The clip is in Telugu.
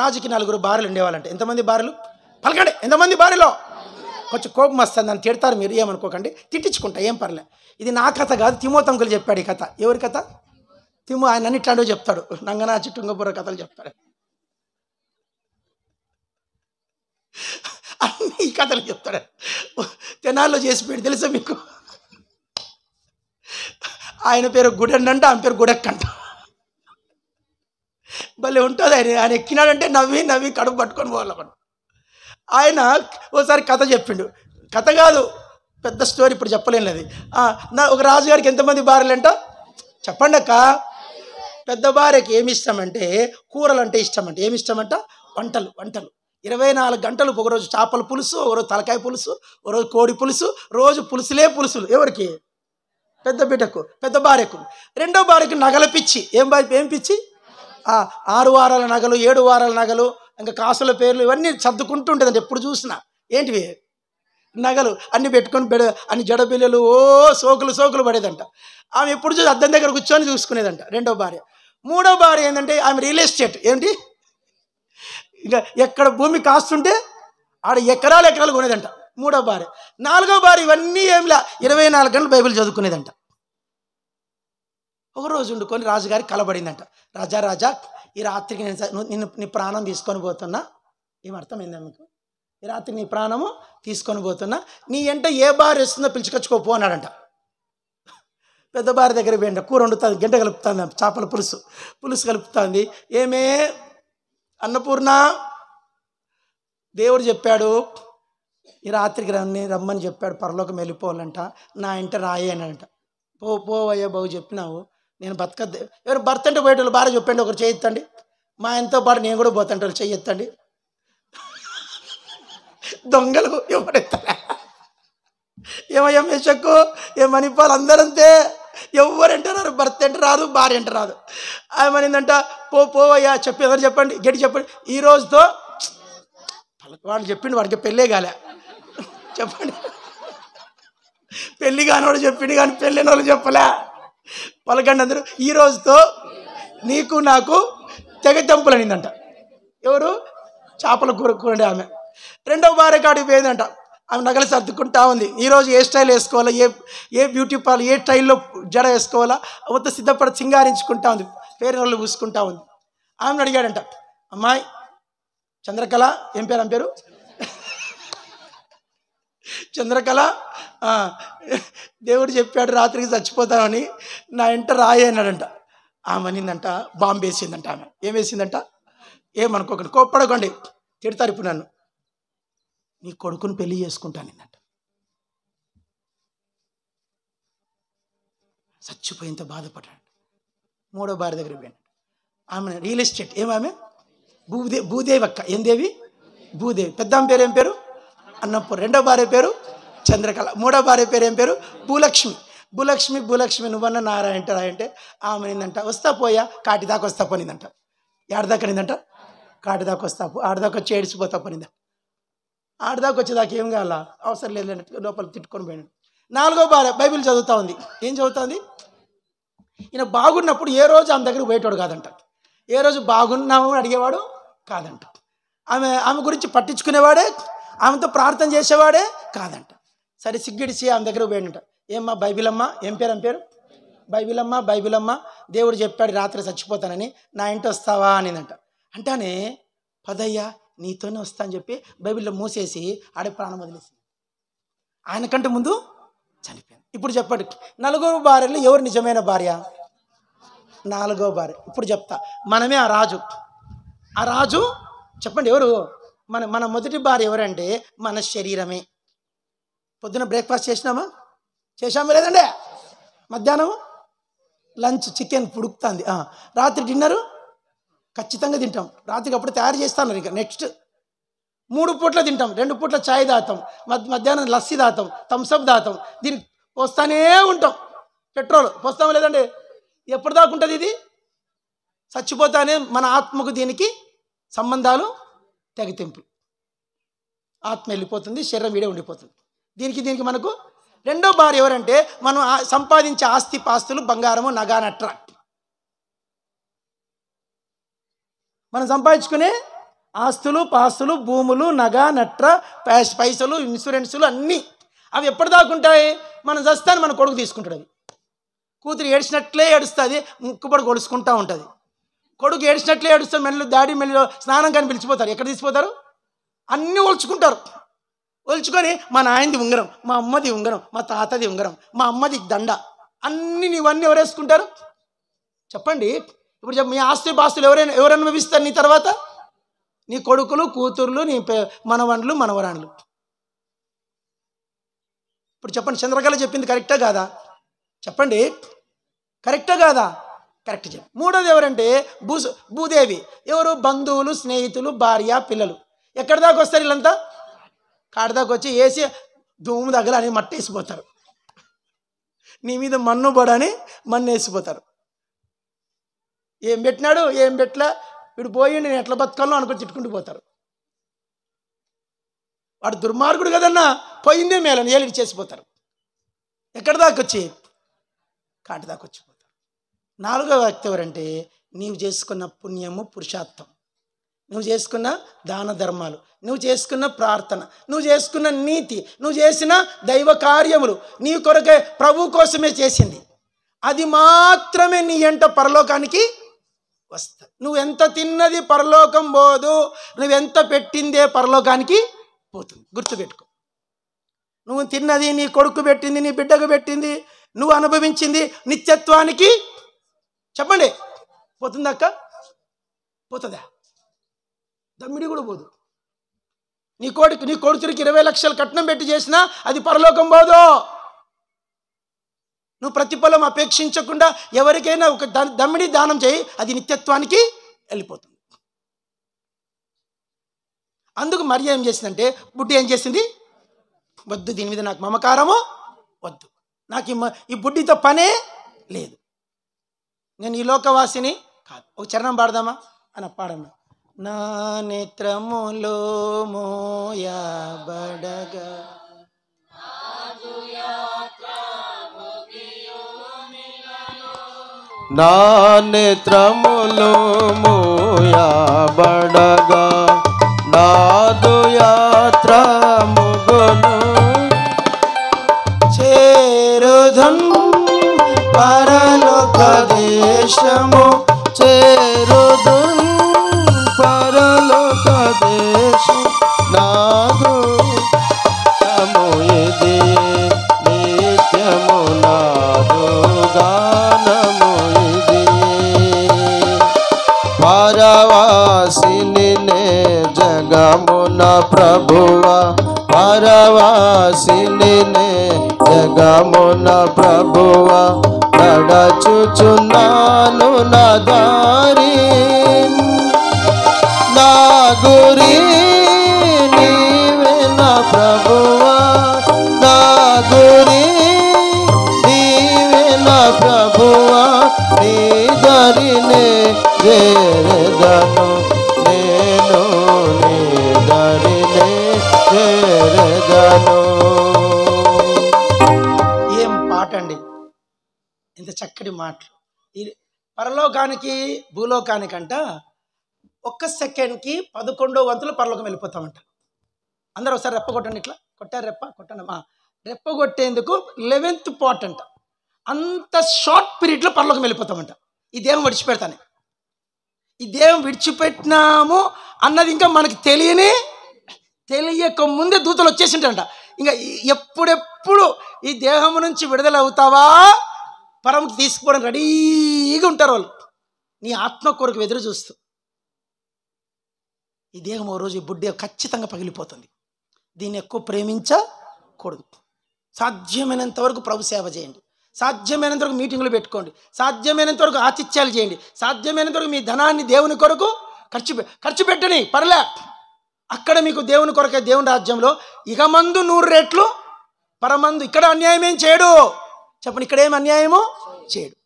రాజుకి నలుగురు భార్యలు ఉండేవాళ్ళంటే ఎంతమంది భార్యలు పలకండి ఎంతమంది భార్యలో కొంచెం కోపం వస్తుంది దాన్ని తిడతారు మీరు ఏమనుకోకండి తిట్టించుకుంటా ఏం పర్లే ఇది నా కథ కాదు తిమోతంకులు చెప్పాడు ఈ కథ ఎవరి కథ తిమో ఆయన అన్నిట్లాంటివి చెప్తాడు నంగనా చిట్టుంగపుర కథలు చెప్తాడు అన్ని కథలు చెప్తాడు తెనాల్లో పెట్టి తెలుసా మీకు ఆయన పేరు గుడండి అంటే ఆమె పేరు గుడక్కంట భలే ఉంటుంది ఆయన ఆయన ఎక్కినాడంటే నవ్వి నవ్వి కడుపు పట్టుకొని పోవాలి ఆయన ఓసారి కథ చెప్పిండు కథ కాదు పెద్ద స్టోరీ ఇప్పుడు చెప్పలేను అది నా ఒక రాజుగారికి ఎంతమంది భార్యలంట చెప్పండి అక్క పెద్ద భార్యకి ఏమి ఇష్టమంటే కూరలు అంటే ఇష్టమంట ఏమి ఇష్టమంట వంటలు వంటలు ఇరవై నాలుగు గంటలు ఒకరోజు చేపల పులుసు ఒకరోజు తలకాయ పులుసు ఒకరోజు కోడి పులుసు రోజు పులుసులే పులుసులు ఎవరికి పెద్ద బిడ్డకు పెద్ద భార్యకు రెండో భార్యకు నగల పిచ్చి ఏం ఏం పిచ్చి ఆరు వారాల నగలు ఏడు వారాల నగలు ఇంకా కాసుల పేర్లు ఇవన్నీ సర్దుకుంటుంటుందండి ఎప్పుడు చూసినా ఏంటివి నగలు అన్ని పెట్టుకొని పెడ అన్ని జడబిల్లలు ఓ సోకులు సోకులు పడేదంట ఆమె ఎప్పుడు చూసి అద్దం దగ్గర కూర్చొని చూసుకునేదంట రెండో భార్య మూడో భార్య ఏంటంటే ఆమె రియల్ ఎస్టేట్ ఏంటి ఇంకా ఎక్కడ భూమి కాస్తుంటే ఆడ ఎకరాలు ఎకరాలు కొనేదంట మూడో భార్య నాలుగో భార్య ఇవన్నీ ఏమిలా ఇరవై నాలుగు గంటలు బైబిల్ చదువుకునేదంట ఒక రోజు ఉండుకొని రాజుగారి కలబడిందంట రాజా రాజా ఈ రాత్రికి నేను నిన్ను నీ ప్రాణం తీసుకొని పోతున్నా ఏమర్థమైందా మీకు ఈ రాత్రి నీ ప్రాణము తీసుకొని పోతున్నా నీ ఎంట ఏ భార్య వస్తుందో పిలుచుకొచ్చుకోపో అన్నాడంట పెద్ద భార్య దగ్గర పోయింట కూర వండుతుంది గంట కలుపుతుంది చేపల పులుసు పులుసు కలుపుతుంది ఏమే అన్నపూర్ణ దేవుడు చెప్పాడు ఈ రాత్రికి రమ్మని రమ్మని చెప్పాడు పరలోకం వెళ్ళిపోవాలంట నా ఇంట రాయనంట పో పోవయ్యా బాబు చెప్పినావు నేను బతకద్దు ఎవరు భర్త అంటే పోయేటోళ్ళు భార్య చెప్పండి ఒకరు చేయొత్తండి మా ఆయనతో పాటు నేను కూడా పోతాంటే వాళ్ళు చేయొత్తండి దొంగలు ఎవడెత్తారా ఏమయ్యా మేషక్కు ఏమనిపాలు అందరంతే అంటారు భర్త అంటే రాదు భార్య అంటే రాదు ఏమనిందంట పో పోవయ్యా చెప్పి ఎవరు చెప్పండి గడి చెప్పండి ఈ రోజుతో వాడు చెప్పిండు వాడికి పెళ్ళే కాలే చెప్పండి పెళ్ళి కానివాడు చెప్పిండు కానీ పెళ్ళిన వాళ్ళు చెప్పలే పలకండి అందరూ ఈ రోజుతో నీకు నాకు తెగతెంపులు అనిందంట ఎవరు చేపల కూర కూరండి ఆమె రెండవ భార్య కాడికి పోయిందంట ఆమె నగలు సర్దుకుంటా ఉంది ఈరోజు ఏ స్టైల్ వేసుకోవాలా ఏ ఏ బ్యూటీ పార్లర్ ఏ స్టైల్లో జడ వేసుకోవాలా అవత సిద్ధపడి సింగారించుకుంటా ఉంది పేరు పూసుకుంటా ఉంది ఆమెను అడిగాడంట అమ్మాయి చంద్రకళ ఏం పేరు ఆమె పేరు చంద్రకళ దేవుడు చెప్పాడు రాత్రికి చచ్చిపోతామని నా ఇంట రాయే అన్నాడంట ఆమె నిందంట బాంబు వేసిందంట ఆమె ఏం వేసిందంట ఏమనుకోకండి కోప్పడకండి తిడతారు ఇప్పుడు నన్ను నీ కొడుకుని పెళ్లి చేసుకుంటాను నిన్నట చచ్చిపోయింత బాధపడ్డాడు మూడో భార్య దగ్గర పోయాడు ఆమె రియల్ ఎస్టేట్ ఏమామె భూదే భూదేవి అక్క ఏం దేవి భూదేవి పెద్దమ్మ పేరు ఏం పేరు అన్నప్పుడు రెండో భార్య పేరు చంద్రకళ మూడో భార్య పేరు ఏం పేరు భూలక్ష్మి భూలక్ష్మి భూలక్ష్మి నువ్వన్న నారాయణ అంటే ఆమె నిందంట వస్తా పోయా కాటి దాకా వస్తా పోనిందంట ఏడదాకా నిందంట కాటి దాకా వస్తా ఆడదాకా వచ్చి ఏడిచిపోతా పోనింద ఆడదాకా వచ్చేదాకా ఏం కావాలా అవసరం లేదు అన్నట్టు లోపల తిట్టుకొని పోయినాడు నాలుగో భార్య బైబిల్ చదువుతా ఉంది ఏం చదువుతుంది ఈయన బాగున్నప్పుడు ఏ రోజు ఆమె దగ్గర పోయేటోడు కాదంట ఏ రోజు బాగున్నాము అడిగేవాడు కాదంట ఆమె ఆమె గురించి పట్టించుకునేవాడే ఆమెతో ప్రార్థన చేసేవాడే కాదంట సరే సిగ్గిడిసి ఆమె దగ్గర పోయింట ఏమ్మా బైబిలమ్మ ఏం పేరు ఏం పేరు బైబిలమ్మ బైబిలమ్మ దేవుడు చెప్పాడు రాత్రి చచ్చిపోతానని నా ఇంటి వస్తావా అనిందంట అంటానే పదయ్యా నీతోనే వస్తా అని చెప్పి బైబిల్లో మూసేసి ఆడే ప్రాణం వదిలేసింది ఆయనకంటే ముందు చనిపోయింది ఇప్పుడు చెప్పాడు నలుగురు భార్యలు ఎవరు నిజమైన భార్య నాలుగో భార్య ఇప్పుడు చెప్తా మనమే ఆ రాజు ఆ రాజు చెప్పండి ఎవరు మన మన మొదటి భార్య ఎవరంటే మన శరీరమే పొద్దున బ్రేక్ఫాస్ట్ చేసినామా చేసామా లేదండి మధ్యాహ్నం లంచ్ చికెన్ పుడుకుతుంది రాత్రి డిన్నరు ఖచ్చితంగా తింటాం రాత్రికి అప్పుడు తయారు చేస్తాను ఇంకా నెక్స్ట్ మూడు పూట్ల తింటాం రెండు పూట్ల ఛాయ్ దాతాం మధ్యాహ్నం లస్సీ దాతాం థమ్స్అప్ దాతాం దీనికి పోస్తానే ఉంటాం పెట్రోల్ పోస్తాం లేదండి ఎప్పుడు దాకుంటుంది ఉంటుంది ఇది చచ్చిపోతానే మన ఆత్మకు దీనికి సంబంధాలు తెగతింపు ఆత్మ వెళ్ళిపోతుంది శరీరం వీడే ఉండిపోతుంది దీనికి దీనికి మనకు రెండో భార్య ఎవరంటే మనం సంపాదించే ఆస్తి పాస్తులు బంగారము నట్ర మనం సంపాదించుకునే ఆస్తులు పాస్తులు భూములు నగ నట్ర పైసలు ఇన్సూరెన్సులు అన్నీ అవి ఎప్పటిదాకా ఉంటాయి మనం చస్తాను మన కొడుకు తీసుకుంటాడు అవి కూతురు ఏడ్చినట్లే ఏడుస్తుంది ముక్కుపడి కొడుచుకుంటూ ఉంటుంది కొడుకు ఏడ్చినట్లే ఏడుస్తాం మెల్లు దాడి మెల్లు స్నానం కానీ పిలిచిపోతారు ఎక్కడ తీసిపోతారు అన్నీ ఒలుచుకుంటారు ఒలుచుకొని మా నాయనది ఉంగరం మా అమ్మది ఉంగరం మా తాతది ఉంగరం మా అమ్మది దండ అన్ని నీవన్నీ ఎవరేసుకుంటారు చెప్పండి ఇప్పుడు మీ ఆస్తి పాస్తులు ఎవరైనా ఎవరనుభవిస్తారు నీ తర్వాత నీ కొడుకులు కూతుర్లు నీ మనవండ్లు మనవరాండ్లు ఇప్పుడు చెప్పండి చంద్రకళ చెప్పింది కరెక్టా కాదా చెప్పండి కరెక్టా కాదా కరెక్ట్ చెప్పి మూడోది ఎవరంటే భూ భూదేవి ఎవరు బంధువులు స్నేహితులు భార్య పిల్లలు ఎక్కడి దాకా వస్తారు వీళ్ళంతా కాడదాకా వచ్చి వేసి దుమ్ము దగ్గర అని మట్టి వేసిపోతారు నీ మీద మన్ను పడని మన్ను వేసిపోతారు ఏం పెట్టినాడు ఏం పెట్టలే వీడు పోయి నేను ఎట్లా బతకాలో అనుకుని తిట్టుకుంటూ పోతారు వాడు దుర్మార్గుడు కదన్నా పోయిందే మేలని ఏలికి చేసిపోతారు ఎక్కడ వచ్చి కాటి దాకా వచ్చిపోతారు నాలుగో వ్యక్తి ఎవరంటే నీవు చేసుకున్న పుణ్యము పురుషార్థం నువ్వు చేసుకున్న దాన ధర్మాలు నువ్వు చేసుకున్న ప్రార్థన నువ్వు చేసుకున్న నీతి నువ్వు చేసిన దైవ కార్యములు నీ కొరకే ప్రభు కోసమే చేసింది అది మాత్రమే నీ ఎంట పరలోకానికి వస్తా నువ్వెంత తిన్నది పరలోకం పోదు నువ్వెంత పెట్టిందే పరలోకానికి పోతుంది గుర్తుపెట్టుకో నువ్వు తిన్నది నీ కొడుకు పెట్టింది నీ బిడ్డకు పెట్టింది నువ్వు అనుభవించింది నిత్యత్వానికి చెప్పండి పోతుందక్క పోతుందా దమ్మిడి కూడా పోదు నీ కోడికి నీ కొడుచుడికి ఇరవై లక్షలు కట్నం పెట్టి చేసినా అది పరలోకం పోదు నువ్వు ప్రతిఫలం అపేక్షించకుండా ఎవరికైనా ఒక దమ్మిడి దానం చేయి అది నిత్యత్వానికి వెళ్ళిపోతుంది అందుకు మరి ఏం చేసిందంటే బుడ్డి ఏం చేసింది వద్దు దీని మీద నాకు మమకారము వద్దు నాకు ఈ బుడ్డితో పనే లేదు నేను ఈ లోకవాసిని కాదు ఒక చరణం పాడదామా అని పాడమ్మా నా నేత్రములో మోయాబడగా నా నేత్రములో మోయాబడగా నా न प्रभुआ भारवासिनी ने జగము నా ప్రభువా నడచుచున్నాను నా దారి నా గురి నీవే నా ప్రభువా నా గురి నీవే నా ప్రభువా నీ దారినే వేరదను చక్కటి మాటలు ఈ పరలోకానికి భూలోకానికంట ఒక్క సెకండ్కి పదకొండో వంతులు పరలోకం వెళ్ళిపోతామంట అందరూ ఒకసారి రెప్ప కొట్టండి ఇట్లా కొట్టారు రెప్ప కొట్టండమ్మా రెప్ప కొట్టేందుకు లెవెన్త్ పాట్ అంట అంత షార్ట్ పీరియడ్లో పరలోకం వెళ్ళిపోతామంట ఈ దేహం విడిచిపెడతాను ఈ దేహం విడిచిపెట్టినాము అన్నది ఇంకా మనకి తెలియని తెలియక ముందే దూతలు వచ్చేసింటంట ఇంకా ఎప్పుడెప్పుడు ఈ దేహం నుంచి విడుదల అవుతావా పరముకి తీసుకోవడం రెడీగా ఉంటారు వాళ్ళు నీ ఆత్మ కొరకు ఎదురు చూస్తూ ఈ దేహం ఓ రోజు బుడ్డే ఖచ్చితంగా పగిలిపోతుంది దీన్ని ఎక్కువ ప్రేమించకూడదు సాధ్యమైనంత వరకు ప్రభు సేవ చేయండి సాధ్యమైనంత వరకు మీటింగులు పెట్టుకోండి సాధ్యమైనంత వరకు ఆతిథ్యాలు చేయండి సాధ్యమైనంత వరకు మీ ధనాన్ని దేవుని కొరకు ఖర్చు ఖర్చు పెట్టని పర్లే అక్కడ మీకు దేవుని కొరకే దేవుని రాజ్యంలో ఇక మందు నూరు రెట్లు పరమందు ఇక్కడ అన్యాయం ఏం చేయడు చెప్పండి ఏమి అన్యాయము చేయడు